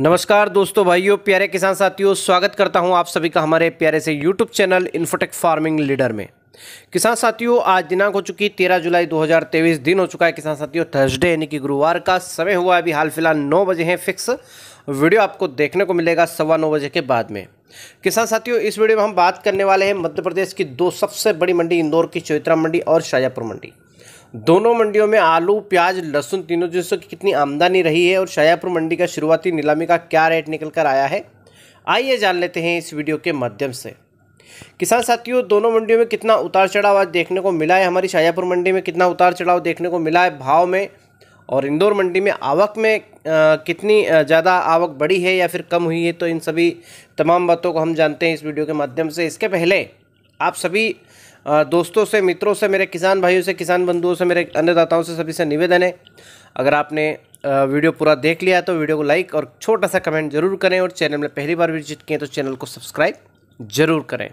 नमस्कार दोस्तों भाइयों प्यारे किसान साथियों स्वागत करता हूं आप सभी का हमारे प्यारे से YouTube channel Infotech Farming Leader में किसान साथियों आज दिनांक हो चुकी 13 जुलाई 2023 दिन हो चुका है किसान साथियों थर्सडे यानी कि गुरुवार का समय हुआ अभी हाल फिलहाल नौ बजे हैं फिक्स वीडियो आपको देखने को मिलेगा सवा नौ बजे के बाद में किसान साथियों इस वीडियो में हम बात करने वाले हैं मध्य प्रदेश की दो सबसे बड़ी मंडी इंदौर की चौतरा मंडी और शाजापुर मंडी दोनों मंडियों में आलू प्याज लहसुन तीनों जिनसों की कितनी आमदनी रही है और शायापुर मंडी का शुरुआती नीलामी का क्या रेट निकल कर आया है आइए जान लेते हैं इस वीडियो के माध्यम से किसान साथियों दोनों मंडियों में कितना उतार चढ़ाव आज देखने को मिला है हमारी शाजापुर मंडी में कितना उतार चढ़ाव देखने को मिला है भाव में और इंदौर मंडी में आवक में कितनी ज़्यादा आवक बढ़ी है या फिर कम हुई है तो इन सभी तमाम बातों को हम जानते हैं इस वीडियो के माध्यम से इसके पहले आप सभी दोस्तों से मित्रों से मेरे किसान भाइयों से किसान बंधुओं से मेरे अन्नदाताओं से सभी से निवेदन है अगर आपने वीडियो पूरा देख लिया तो वीडियो को लाइक और छोटा सा कमेंट जरूर करें और चैनल में पहली बार विजिट किए तो चैनल को सब्सक्राइब जरूर करें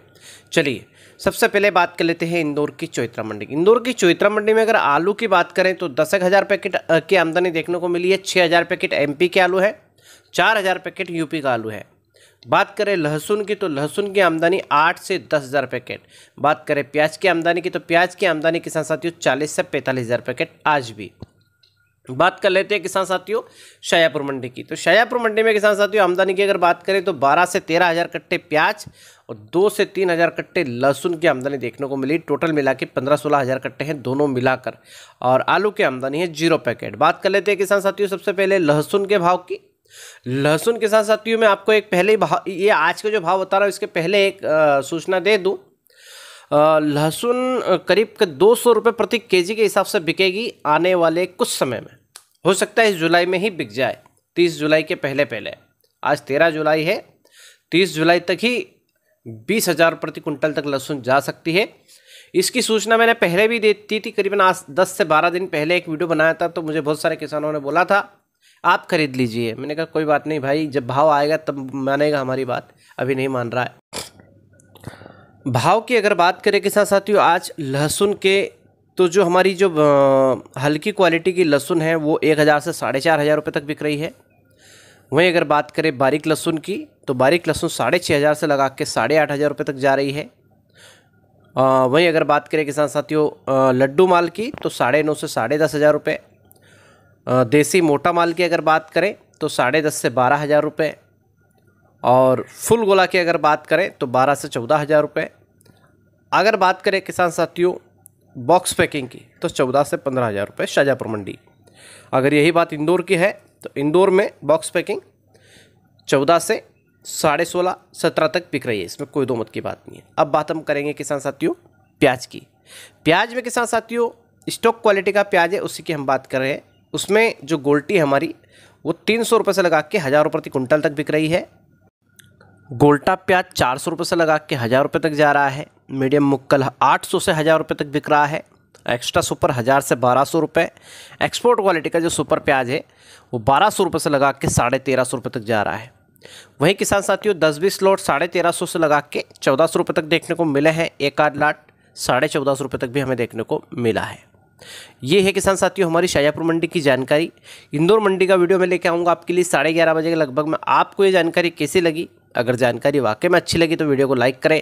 चलिए सबसे पहले बात कर लेते हैं इंदौर की चौत्रा मंडी इंदौर की चौत्रा मंडी में अगर आलू की बात करें तो दस हज़ार पैकेट की आमदनी देखने को मिली है छः हज़ार पैकेट एमपी के आलू है चार हज़ार पैकेट यूपी का आलू है बात करें लहसुन की तो लहसुन की आमदनी आठ से दस हज़ार पैकेट बात करें प्याज की आमदनी की तो प्याज की आमदनी किसान साथियों चालीस से पैंतालीस हज़ार पैकेट आज भी बात कर लेते हैं किसान साथियों शायापुर मंडी की तो शायापुर मंडी में किसान साथियों आमदनी की अगर बात करें तो बारह से तेरह हज़ार कट्टे प्याज और दो से तीन हज़ार कट्टे लहसुन की आमदनी देखने को मिली टोटल मिला के पंद्रह सोलह हज़ार कट्टे हैं दोनों मिलाकर और आलू की आमदनी है जीरो पैकेट बात कर लेते हैं किसान साथियों सबसे पहले लहसुन के भाव की लहसुन के साथ साथियों तो मैं आपको एक पहले भाव ये आज का जो भाव बता रहा हूँ इसके पहले एक सूचना दे दूँ लहसुन करीब के दो सौ रुपये प्रति के के हिसाब से बिकेगी आने वाले कुछ समय में हो सकता है इस जुलाई में ही बिक जाए तीस जुलाई के पहले पहले आज तेरह जुलाई है तीस जुलाई तक ही बीस हज़ार प्रति कुंटल तक लहसुन जा सकती है इसकी सूचना मैंने पहले भी देती थी करीबन आज दस से बारह दिन पहले एक वीडियो बनाया था तो मुझे बहुत सारे किसानों ने बोला था आप ख़रीद लीजिए मैंने कहा कोई बात नहीं भाई जब भाव आएगा तब मानेगा हमारी बात अभी नहीं मान रहा है भाव की अगर बात करें के साथ साथियों आज लहसुन के तो जो हमारी जो हल्की क्वालिटी की लहसुन है वो एक हज़ार से साढ़े चार हज़ार रुपये तक बिक रही है वहीं अगर बात करें बारीक लहसुन की तो बारीक लहसुन साढ़े छः हज़ार से लगा के साढ़े आठ हज़ार रुपये तक जा रही है वहीं अगर बात करें किसान साथियों लड्डू माल की तो साढ़े नौ से साढ़े दस हज़ार रुपये देसी मोटा माल की अगर बात करें तो साढ़े दस से बारह हज़ार रुपये और फुल गोला की अगर बात करें तो बारह से चौदह हज़ार रुपये अगर बात करें किसान साथियों बॉक्स पैकिंग की तो चौदह से पंद्रह हज़ार रुपये शाहजहाँपुर मंडी अगर यही बात इंदौर की है तो इंदौर में बॉक्स पैकिंग चौदह से साढ़े सोलह सत्रह तक बिक रही है इसमें कोई दो मत की बात नहीं है अब बात हम करेंगे किसान साथियों प्याज की प्याज में किसान साथियों स्टॉक क्वालिटी का प्याज है उसी की हम बात कर रहे हैं उसमें जो गोल्टी हमारी वो तीन सौ रुपये से लगा के हज़ार रुपये प्रति कुंटल तक बिक रही है गोल्टा प्याज चार सौ रुपये से लगा के हज़ार रुपये तक जा रहा है मीडियम मुक्कल आठ सौ से हज़ार रुपये तक बिक रहा है एक्स्ट्रा सुपर हज़ार से बारह सौ रुपये एक्सपोर्ट क्वालिटी का जो सुपर प्याज है वो बारह सौ रुपये से लगा के साढ़े तेरह सौ रुपये तक जा रहा है वहीं किसान साथियों दस बीस लोट साढ़े तेरह सौ से लगा के चौदह सौ रुपये तक देखने को मिले हैं एक आध लाट साढ़े चौदह सौ रुपये तक भी हमें देखने को मिला है ये है किसान साथियों हमारी शाजापुर मंडी की जानकारी इंदौर मंडी का वीडियो मैं लेके आऊँगा आपके लिए साढ़े ग्यारह बजे के लगभग में आपको ये जानकारी कैसी लगी अगर जानकारी वाकई में अच्छी लगी तो वीडियो को लाइक करें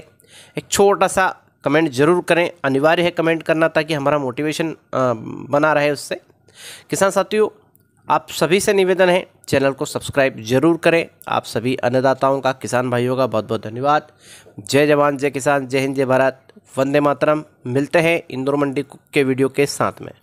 एक छोटा सा कमेंट ज़रूर करें अनिवार्य है कमेंट करना ताकि हमारा मोटिवेशन बना रहे उससे किसान साथियों आप सभी से निवेदन है चैनल को सब्सक्राइब जरूर करें आप सभी अन्नदाताओं का किसान भाइयों का बहुत बहुत धन्यवाद जय जवान जय किसान जय हिंद जय भारत वंदे मातरम मिलते हैं इंदौर मंडी के वीडियो के साथ में